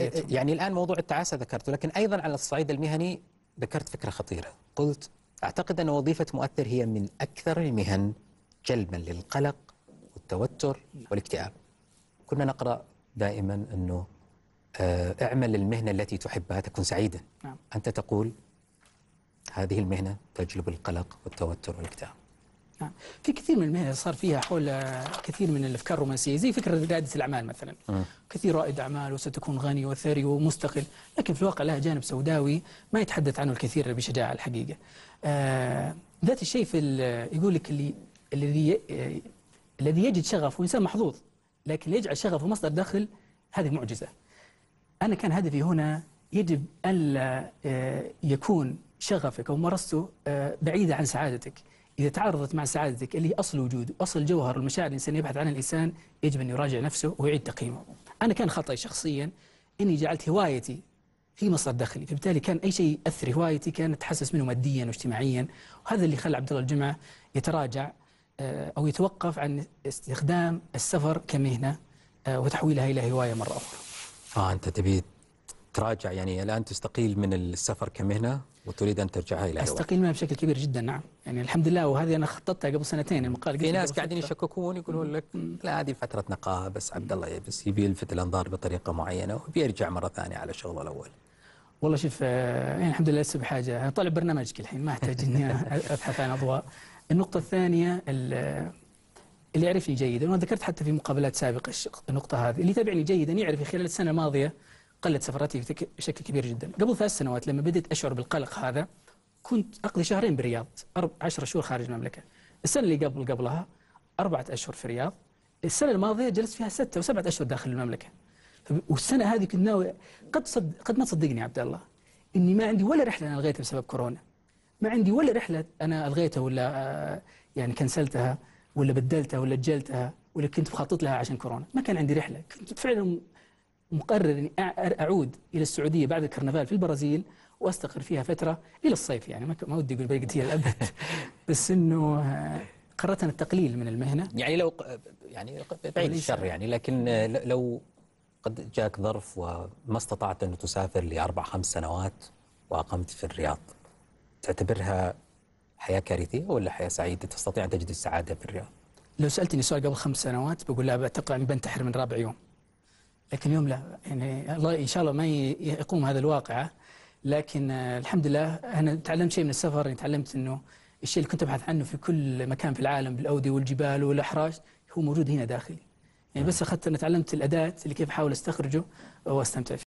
إيه، إيه، يعني الآن موضوع التعاسة ذكرته لكن أيضا على الصعيد المهني ذكرت فكرة خطيرة قلت أعتقد أن وظيفة مؤثر هي من أكثر المهن جلبا للقلق والتوتر والاكتئاب كنا نقرأ دائما أنه آه، اعمل المهنة التي تحبها تكون سعيدا نعم. أنت تقول هذه المهنة تجلب القلق والتوتر والاكتئاب نعم في كثير من المهن صار فيها حول آه، كثير من الافكار الرومانسيه زي فكره رياده الاعمال مثلا كثير رائد اعمال وستكون غني وثري ومستقل لكن في الواقع لها جانب سوداوي ما يتحدث عنه الكثير بشجاعه الحقيقه آه، ذات الشيء في آه، يقول لك اللي الذي الذي يجد شغف وانسان محظوظ لكن يجعل شغفه مصدر دخل هذه معجزه انا كان هدفي هنا يجب الا يكون شغفك او مرسته بعيده عن سعادتك إذا تعارضت مع سعادتك اللي هي أصل وجود أصل جوهر المشاعر الإنسان يبحث عنها الإنسان يجب أن يراجع نفسه ويعيد تقييمه أنا كان خطأي شخصيا أني جعلت هوايتي هي مصدر دخلي فبالتالي كان أي شيء يأثر هوايتي كان أتحسس منه ماديا واجتماعيا وهذا اللي خلى عبد الله الجمعة يتراجع آه، أو يتوقف عن استخدام السفر كمهنة آه، وتحويلها إلى هواية مرة أخرى فأنت آه، تبي تراجع يعني الآن تستقيل من السفر كمهنة وتريد أن ترجعها إلى أستقيل منها بشكل كبير جدا نعم يعني الحمد لله وهذه أنا خططتها قبل سنتين المقال في ناس قاعدين يشككون يقولون لك لا هذه فترة نقاهة بس عبد الله بس يبي يلفت الأنظار بطريقة معينة وبيرجع مرة ثانية على شغله الأول والله شوف آه، يعني الحمد لله لسه بحاجة أنا طالع برنامجك الحين ما أحتاج إني أبحث عن أضواء النقطة الثانية اللي يعرفني جيدا وأنا ذكرت حتى في مقابلات سابقة النقطة هذه اللي تابعني جيدا يعرف خلال السنة الماضية قلت سفراتي بشكل كبير جدا قبل ثلاث سنوات لما بدأت أشعر بالقلق هذا كنت أقضي شهرين بالرياض عشر شهور خارج المملكة السنة اللي قبل قبلها أربعة أشهر في الرياض السنة الماضية جلست فيها ستة وسبعة أشهر داخل المملكة والسنة هذه كنت ناوي قد صد... قد ما تصدقني عبد الله إني ما عندي ولا رحلة أنا ألغيتها بسبب كورونا ما عندي ولا رحلة أنا ألغيتها ولا آه، يعني كنسلتها ولا بدلتها ولا أجلتها ولا كنت مخطط لها عشان كورونا ما كان عندي رحلة كنت فعلا مقرر اني اعود الى السعوديه بعد الكرنفال في البرازيل واستقر فيها فتره الى الصيف يعني ما ودي اقول بقيت هي الابد بس انه آه، قررت انا التقليل من المهنه يعني لو يعني بعيد الشر يعني لكن لو قد جاك ظرف وما استطعت ان تسافر لاربع خمس سنوات واقمت في الرياض تعتبرها حياه كارثيه ولا حياه سعيده تستطيع ان تجد السعاده في الرياض؟ لو سالتني سؤال قبل خمس سنوات بقول لا اتوقع اني بنتحر من رابع يوم لكن اليوم لا يعني الله إن شاء الله ما يقوم هذا الواقعة لكن آه، الحمد لله أنا تعلمت شيء من السفر يعني تعلمت أنه الشيء اللي كنت أبحث عنه في كل مكان في العالم بالأودية والجبال والأحراج هو موجود هنا داخلي يعني بس أخذت أنا تعلمت الأداة اللي كيف أحاول أستخرجه وأستمتع فيه